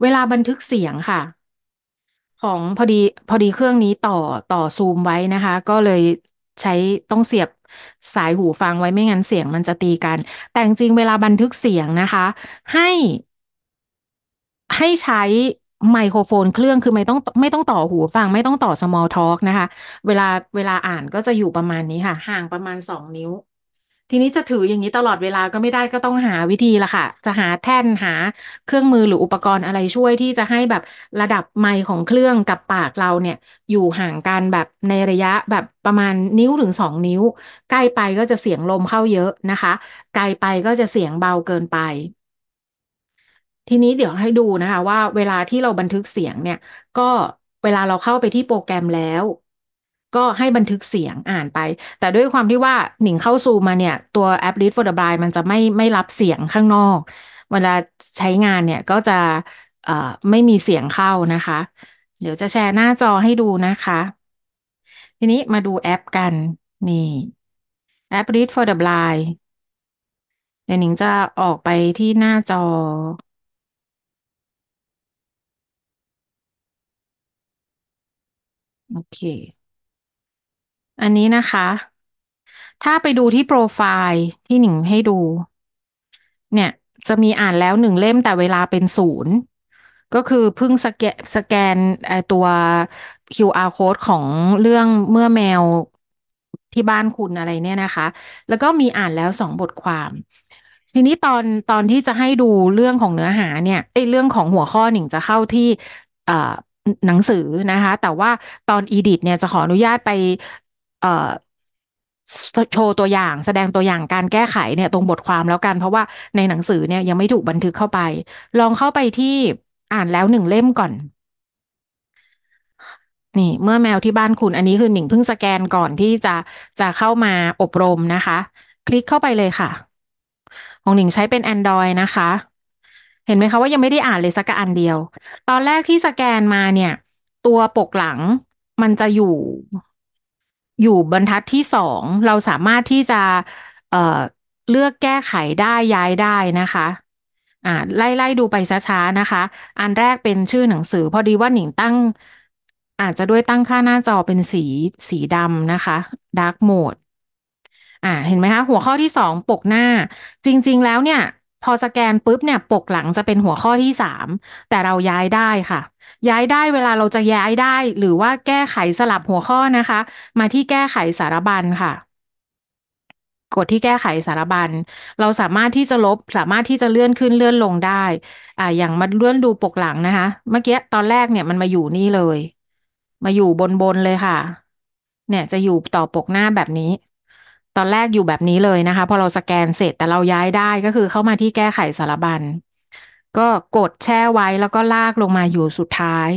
เวลาบันทึกเสียงค่ะ ของพอดีพอดีเครื่องนี้ต่อต่อซูมไว้นะคะ ก็เลยใช้ต้องเสียบสายหูฟังไว้ไม่งั้นเสียงมันจะตีกัน แต่จริงเวลาบันทึกเสียงนะคะ ให้ ให้ใช้ไมโครโฟนเครื่องคือไม่ต้องไม่ต้องต่อหูฟังไม่ต้องต่อ small talk นะคะ เวลาเวลาอ่านก็จะอยู่ประมาณนี้ค่ะ ห่างประมาณสองนิ้วทีนี้จะถืออย่างนี้ตลอดเวลาก็ไม่ได้ก็ต้องหาวิธีละค่ะ จะหาแท่นหาเครื่องมือหรืออุปกรณ์อะไรช่วยที่จะให้แบบระดับไมค์ของเครื่องกับปากเราเนี่ย อยู่ห่างกันแบบในระยะแบบประมาณนิ้วถึงสองนิ้ว ใกล้ไปก็จะเสียงลมเข้าเยอะนะคะ ไกลไปก็จะเสียงเบาเกินไป ทีนี้เดี๋ยวให้ดูนะคะ ว่าเวลาที่เราบันทึกเสียงเนี่ย ก็เวลาเราเข้าไปที่โปรแกรมแล้วก็ให้บันทึกเสียงอ่านไป แต่ด้วยความที่ว่าหนิงเข้าซูมาเนี่ยตัวแอป Read for the Blind มันจะไม่ไม่รับเสียงข้างนอก เวลาใช้งานเนี่ยก็จะไม่มีเสียงเข้านะคะ เดี๋ยวจะแชร์หน้าจอให้ดูนะคะ ทีนี้มาดูแอปกันนี่แอป Read for the Blind เดี๋ยวหนิงจะออกไปที่หน้าจอ โอเคอันนี้นะคะ ถ้าไปดูที่โปรไฟล์ที่หนิงให้ดู เนี่ยจะมีอ่านแล้วหนึ่งเล่มแต่เวลาเป็นศูนย์ก็คือเพิ่งสแกนสแกนตัว QR code ของเรื่องเมื่อแมวที่บ้านคุณอะไรเนี่ยนะคะ แล้วก็มีอ่านแล้วสองบทความ ทีนี้ตอนตอนที่จะให้ดูเรื่องของเนื้อหาเนี่ยไอ้เรื่องของหัวข้อหนิงจะเข้าที่หนังสือนะคะ แต่ว่าตอนอีดิทเนี่ยจะขออนุญาตไปโชว์ตัวอย่างแสดงตัวอย่างการแก้ไขเนี่ย ตรงบทความแล้วกันเพราะว่าในหนังสือเนี่ย ยังไม่ถูกบันทึกเข้าไป ลองเข้าไปที่อ่านแล้วหนึ่งเล่มก่อนนี่ เมื่อแมวที่บ้านคุณอันนี้คือหนิงเพิ่งสแกนก่อนที่จะจะเข้ามาอบรมนะคะ คลิกเข้าไปเลยค่ะของหนิงใช้เป็น Android นะคะ เห็นไหมคะว่ายังไม่ได้อ่านเลยสักอันเดียว ตอนแรกที่สแกนมาเนี่ย ตัวปกหลังมันจะอยู่อยู่บรรทัดที่สองเราสามารถที่จะเเลือกแก้ไขได้ย้ายได้นะคะอ่าไล่ไล่ดูไปช้า ๆ นะคะ อันแรกเป็นชื่อหนังสือ พอดีว่าหนิงตั้ง อาจจะด้วยตั้งค่าหน้าจอเป็นสีสีดำนะคะ dark mode อ่าเห็นไหมคะ หัวข้อที่สองปกหน้า จริง ๆแล้วเนี่ยพอสแกนปุ๊บเนี่ยปกหลังจะเป็นหัวข้อที่สามแต่เราย้ายได้ค่ะ ย้ายได้เวลาเราจะย้ายได้ หรือว่าแก้ไขสลับหัวข้อนะคะ มาที่แก้ไขสารบัญค่ะ กดที่แก้ไขสารบัญ เราสามารถที่จะลบสามารถที่จะเลื่อนขึ้นเลื่อนลงได้อ่าอย่างมาเลื่อนดูปกหลังนะคะ เมื่อกี้ตอนแรกเนี่ยมันมาอยู่นี่เลย มาอยู่บนบนเลยค่ะ เนี่ยจะอยู่ต่อปกหน้าแบบนี้ตอนแรกอยู่แบบนี้เลยนะคะ พอเราสแกนเสร็จแต่เราย้ายได้ก็คือเข้ามาที่แก้ไขสารบัญก็กดแช่ไว้แล้วก็ลากลงมาอยู่สุดท้าย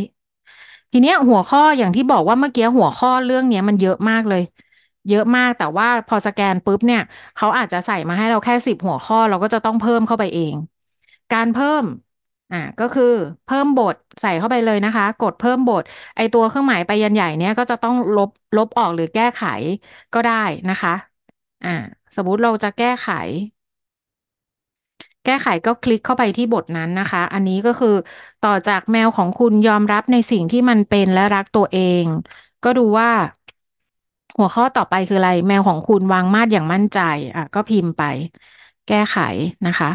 ทีเนี้ยหัวข้ออย่างที่บอกว่าเมื่อกี้หัวข้อเรื่องเนี้ยมันเยอะมากเลย เยอะมากแต่ว่าพอสแกนปุ๊บเนี่ย เขาอาจจะใส่มาให้เราแค่สิบหัวข้อเราก็จะต้องเพิ่มเข้าไปเอง การเพิ่มอ่ะก็คือเพิ่มบทใส่เข้าไปเลยนะคะ กดเพิ่มบทไอตัวเครื่องหมายไปยันใหญ่เนี้ยก็จะต้องลบลบออกหรือแก้ไขก็ได้นะคะ่าสมมติเราจะแก้ไข แก้ไขก็คลิกเข้าไปที่บทนั้นนะคะ อันนี้ก็คือต่อจากแมวของคุณยอมรับในสิ่งที่มันเป็นและรักตัวเอง ก็ดูว่าหัวข้อต่อไปคืออะไรแมวของคุณวางมาดอย่างมั่นใจ อ่ะ ก็พิมพ์ไป แก้ไขนะคะ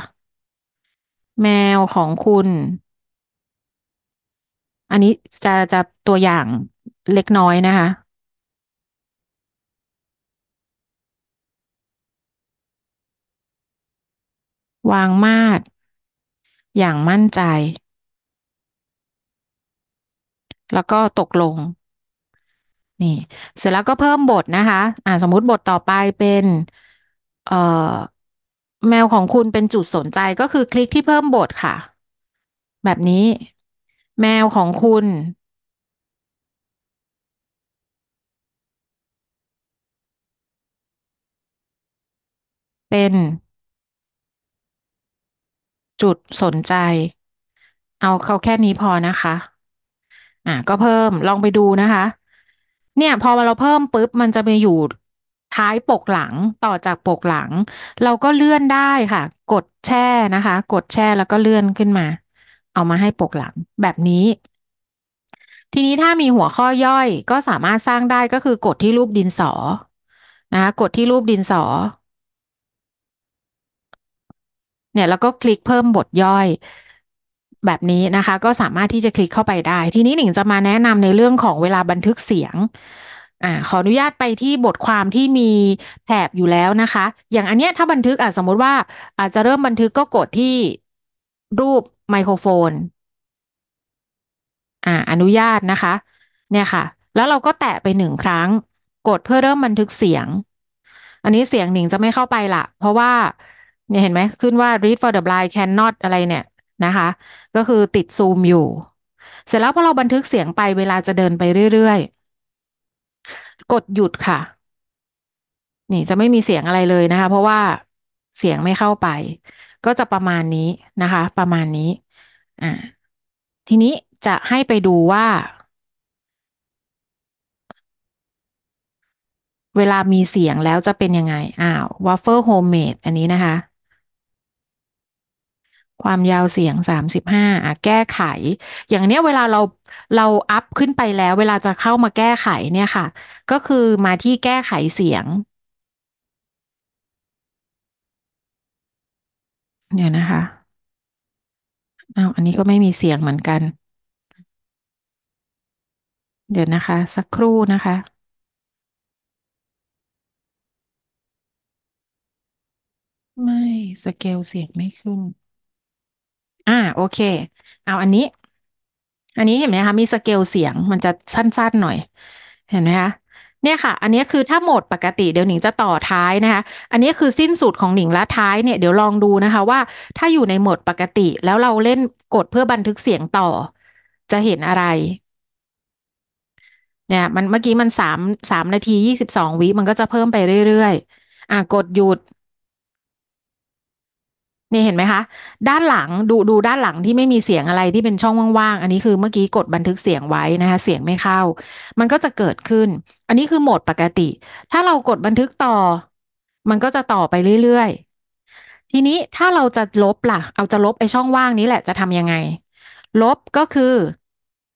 แมวของคุณ อันนี้จะจะตัวอย่างเล็กน้อยนะคะวางมาดอย่างมั่นใจ แล้วก็ตกลง นี่เสร็จแล้วก็เพิ่มบทนะคะ อ่าสมมติบทต่อไปเป็นเอ่อแมวของคุณเป็นจุดสนใจก็คือคลิกที่เพิ่มบทค่ะ แบบนี้ แมวของคุณ เป็นจุดสนใจ เอาเขาแค่นี้พอนะคะอ่ะก็เพิ่มลองไปดูนะคะ เนี่ยพอเราเพิ่มปุ๊บมันจะมีอยู่ท้ายปกหลังต่อจากปกหลัง เราก็เลื่อนได้ค่ะ กดแช่นะคะ กดแช่แล้วก็เลื่อนขึ้นมา เอามาให้ปกหลังแบบนี้ ทีนี้ถ้ามีหัวข้อย่อยก็สามารถสร้างได้ก็คือกดที่รูปดินสอ นะคะกดที่รูปดินสอเนี่ยแล้วก็คลิกเพิ่มบทย่อย แบบนี้นะคะก็สามารถที่จะคลิกเข้าไปได้ ทีนี้หนิงจะมาแนะนำในเรื่องของเวลาบันทึกเสียง อ่า ขออนุญาตไปที่บทความที่มีแถบอยู่แล้วนะคะ อย่างอันเนี้ยถ้าบันทึกอ่ะสมมติว่าอาจจะเริ่มบันทึกก็กดที่รูปไมโครโฟนอ่าอนุญาตนะคะ เนี่ยค่ะ แล้วเราก็แตะไปหนึ่งครั้ง กดเพื่อเริ่มบันทึกเสียง อันนี้เสียงหนิงจะไม่เข้าไปละเพราะว่าเนี่ยเห็นไหมขึ้นว่า read for the blind cannot อะไรเนี่ยนะคะ ก็คือติดซูมอยู่ เสร็จแล้วพอเราบันทึกเสียงไปเวลาจะเดินไปเรื่อยๆ กดหยุดค่ะ นี่จะไม่มีเสียงอะไรเลยนะคะ เพราะว่าเสียงไม่เข้าไป ก็จะประมาณนี้นะคะ ประมาณนี้อ่าทีนี้จะให้ไปดูว่า เวลามีเสียงแล้วจะเป็นยังไงอ้าว waffle homemade อันนี้นะคะความยาวเสียงสามสิบห้าแก้ไข อย่างเนี้ยเวลาเราเราอัพขึ้นไปแล้ว เวลาจะเข้ามาแก้ไขเนี่ยค่ะ ก็คือมาที่แก้ไขเสียงเนี่ยนะคะอ้าวอันนี้ก็ไม่มีเสียงเหมือนกัน เดี๋ยวนะคะสักครู่นะคะ ไม่ สเกลเสียงไม่ขึ้นอ่าโอเคเอาอันนี้ อันนี้เห็นไหมคะมีสเกลเสียงมันจะสั้นๆหน่อยเห็นไหมคะเนี่ยค่ะ อันนี้คือถ้าโหมดปกติเดี๋ยว หนิงจะต่อท้ายนะคะอันนี้คือสิ้นสุดของหนิงละท้ายเนี่ยเดี๋ยวลองดูนะคะว่า ถ้าอยู่ในโหมดปกติแล้วเราเล่นกดเพื่อบันทึกเสียงต่อจะเห็นอะไรเนี่ยมันเมื่อกี้มันสามสามนาทียี่สิบสองวิมันก็จะเพิ่มไปเรื่อยๆอ่ะกดหยุดนี่เห็นไหมคะด้านหลังดูดูด้านหลังที่ไม่มีเสียงอะไรที่เป็นช่องว่างๆอันนี้คือเมื่อกี้กดบันทึกเสียงไว้นะคะเสียงไม่เข้า มันก็จะเกิดขึ้น อันนี้คือโหมดปกติ ถ้าเรากดบันทึกต่อ มันก็จะต่อไปเรื่อยๆทีนี้ถ้าเราจะลบล่ะเอาจะลบไอช่องว่างนี้แหละจะทำยังไง ลบก็คือ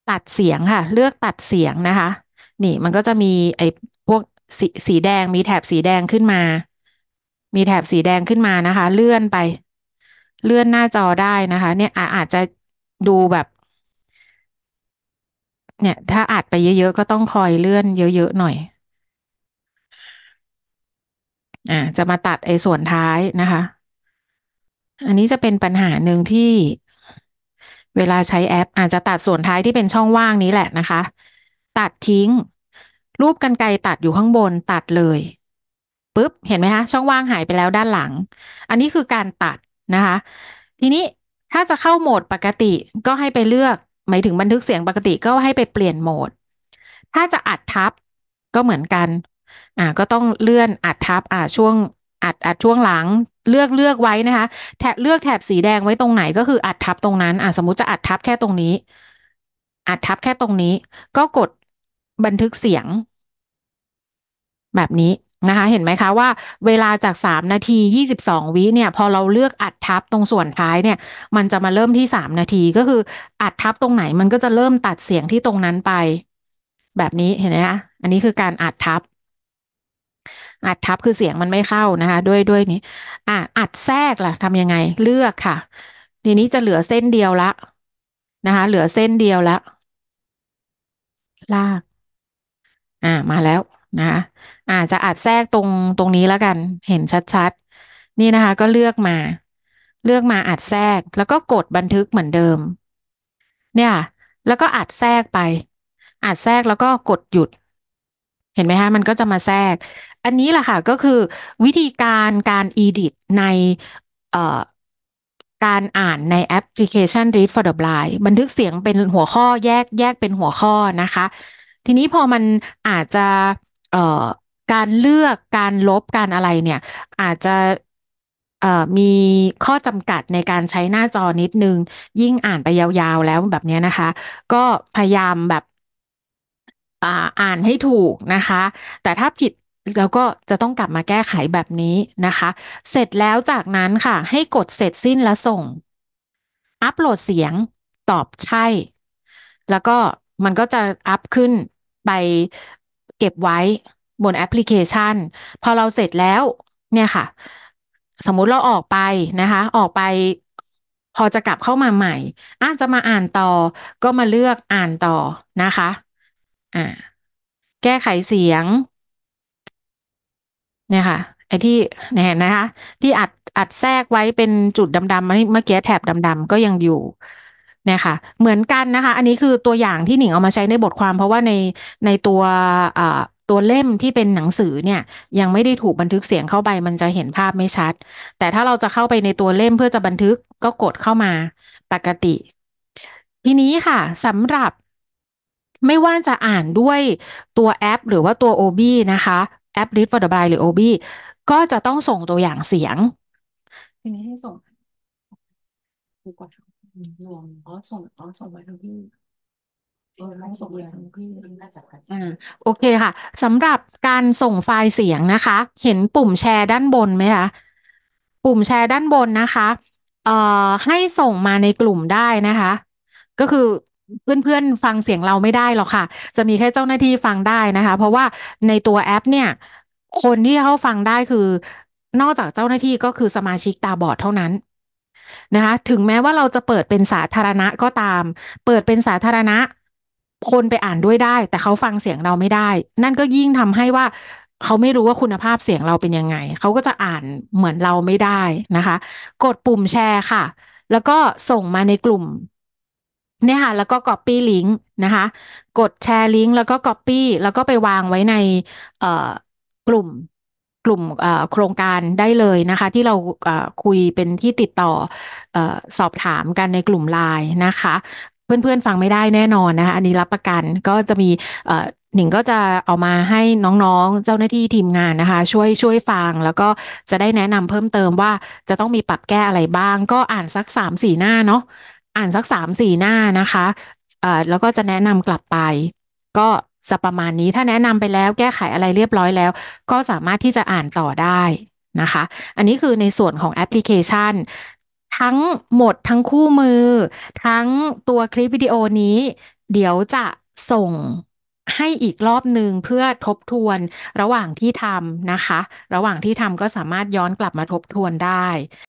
ตัดเสียงค่ะ เลือกตัดเสียงนะคะ นี่มันก็จะมีไอพวกสสีแดงมีแถบสีแดงขึ้นมา มีแถบสีแดงขึ้นมานะคะ เลื่อนไปเลื่อนหน้าจอได้นะคะเนี่ยอาจจะดูแบบเนี่ยถ้าอัดไปเยอะๆ ก็ต้องคอยเลื่อนเยอะ ๆหน่อยอ่าจะมาตัดไอ้ส่วนท้ายนะคะ อันนี้จะเป็นปัญหาหนึ่งที่เวลาใช้แอป อาจจะตัดส่วนท้ายที่เป็นช่องว่างนี้แหละนะคะ ตัดทิ้ง รูปกรรไกรตัดอยู่ข้างบนตัดเลยปุ๊บเห็นไหมคะช่องว่างหายไปแล้วด้านหลัง อันนี้คือการตัดนะคะทีนี้ถ้าจะเข้าโหมดปกติ ก็ให้ไปเลือกหมายถึงบันทึกเสียงปกติก็ให้ไปเปลี่ยนโหมด ถ้าจะอัดทับก็เหมือนกันอ่าก็ต้องเลื่อนอัดทับอ่าช่วงอัดอัดช่วงหลังเลือกเลือกไว้นะคะแถบเลือกแถบสีแดงไว้ตรงไหนก็คืออัดทับตรงนั้นอ่าสมมุติจะอัดทับแค่ตรงนี้ อัดทับแค่ตรงนี้ ก็กดบันทึกเสียงแบบนี้นะคะเห็นไหมคะว่าเวลาจาก 3 นาที 22วิเนี่ย พอเราเลือกอัดทับตรงส่วนท้ายเนี่ย มันจะมาเริ่มที่ 3นาทีก็คืออัดทับตรงไหน มันก็จะเริ่มตัดเสียงที่ตรงนั้นไป แบบนี้เห็นไหมคะอันนี้คือการอัดทับ อัดทับคือเสียงมันไม่เข้านะคะ ด้วยด้วยนี้ อ่ะอัดแทรกล่ะทำยังไง เลือกค่ะทีนี้จะเหลือเส้นเดียวละนะคะ เหลือเส้นเดียวละ ลาก อ่ามาแล้วนะคะอาจจะอัดแทรกตรงตรงนี้แล้วกันเห็นชัดๆ นี่นะคะก็เลือกมา เลือกมาอัดแทรกแล้วก็กดบันทึกเหมือนเดิม เนี่ยแล้วก็อัดแทรกไปอัดแทรกแล้วก็กดหยุด เห็นไหมคะมันก็จะมาแทรก อันนี้แหละค่ะ ก็คือวิธีการการอีดิตในการอ่านในแอปพลิเคชัน Read for the Blind บันทึกเสียงเป็นหัวข้อแยกแยกเป็นหัวข้อนะคะ ทีนี้พอมันอาจจะการเลือกการลบการอะไรเนี่ย อาจจะมีข้อจำกัดในการใช้หน้าจอนิดนึง ยิ่งอ่านไปยาวๆแล้วแบบนี้นะคะ ก็พยายามแบบอ่านให้ถูกนะคะ แต่ถ้าผิด เราก็จะต้องกลับมาแก้ไขแบบนี้นะคะ เสร็จแล้วจากนั้นค่ะ ให้กดเสร็จสิ้นแล้วส่ง อัปโหลดเสียงตอบใช่ แล้วก็มันก็จะอัพขึ้นไปเก็บไว้บนแอปพลิเคชัน พอเราเสร็จแล้วเนี่ยค่ะ สมมุติเราออกไปนะคะ ออกไป พอจะกลับเข้ามาใหม่อาจจะมาอ่านต่อก็มาเลือกอ่านต่อนะคะอ่าแก้ไขเสียงเนี่ยค่ะไอ้ที่เห็นนะคะที่อัดอัดแทรกไว้เป็นจุดดำๆเมื่อกี้แถบดำๆก็ยังอยู่นะคะเหมือนกันนะคะ อันนี้คือตัวอย่างที่หนิงเอามาใช้ในบทความ เพราะว่าในในตัวตัวเล่มที่เป็นหนังสือเนี่ย ยังไม่ได้ถูกบันทึกเสียงเข้าไปมันจะเห็นภาพไม่ชัด แต่ถ้าเราจะเข้าไปในตัวเล่มเพื่อจะบันทึกก็กดเข้ามาปกติ ทีนี้ค่ะสำหรับไม่ว่าจะอ่านด้วยตัวแอปหรือว่าตัว OB นะคะแอป Read for the Blind หรือ OB ก็จะต้องส่งตัวอย่างเสียง ทีนี้ให้ส่งดีกว่ารวมอ๋อส่งอ๋อส่งไปทางพี่เออองส่งมาทางพี่น่าจะกันอ่าโอเคค่ะสำหรับการส่งไฟล์เสียงนะคะ เห็นปุ่มแชร์ด้านบนไหมคะปุ่มแชร์ด้านบนนะคะเอ่อให้ส่งมาในกลุ่มได้นะคะ ก็คือเพื่อนๆฟังเสียงเราไม่ได้หรอกค่ะ จะมีแค่เจ้าหน้าที่ฟังได้นะคะ เพราะว่าในตัวแอปเนี่ย คนที่เขาฟังได้คือ นอกจากเจ้าหน้าที่ก็คือสมาชิกตาบอดเท่านั้นนะคะถึงแม้ว่าเราจะเปิดเป็นสาธารณะก็ตาม เปิดเป็นสาธารณะ คนไปอ่านด้วยได้แต่เขาฟังเสียงเราไม่ได้ นั่นก็ยิ่งทำให้ว่าเขาไม่รู้ว่าคุณภาพเสียงเราเป็นยังไงเขาก็จะอ่านเหมือนเราไม่ได้นะคะ กดปุ่มแชร์ค่ะแล้วก็ส่งมาในกลุ่มเนี่ยค่ะแล้วก็ Copy Link นะคะกดแชร์ลิงก์แล้วก็ Copy แล้วก็ไปวางไว้ในกลุ่มกลุ่มโครงการได้เลยนะคะ ที่เราคุยเป็นที่ติดต่อ สอบถามกันในกลุ่มไลน์นะคะ เพื่อน ๆ ฟังไม่ได้แน่นอนนะคะ อันนี้รับประกันก็จะมีหนิงก็จะเอามาให้น้องๆเจ้าหน้าที่ทีมงานนะคะ ช่วยช่วยฟังแล้วก็จะได้แนะนำเพิ่มเติมว่าจะต้องมีปรับแก้อะไรบ้าง ก็อ่านสักสามสี่หน้าเนาะอ่านสักสามสี่หน้านะคะแล้วก็จะแนะนำกลับไปก็จะประมาณนี้ถ้าแนะนำไปแล้วแก้ไขอะไรเรียบร้อยแล้ว ก็สามารถที่จะอ่านต่อได้นะคะ อันนี้คือในส่วนของแอปพลิเคชัน ทั้งหมดทั้งคู่มือ ทั้งตัวคลิปวิดีโอนี้ เดี๋ยวจะส่งให้อีกรอบหนึ่งเพื่อทบทวนระหว่างที่ทำนะคะ ระหว่างที่ทำก็สามารถย้อนกลับมาทบทวนได้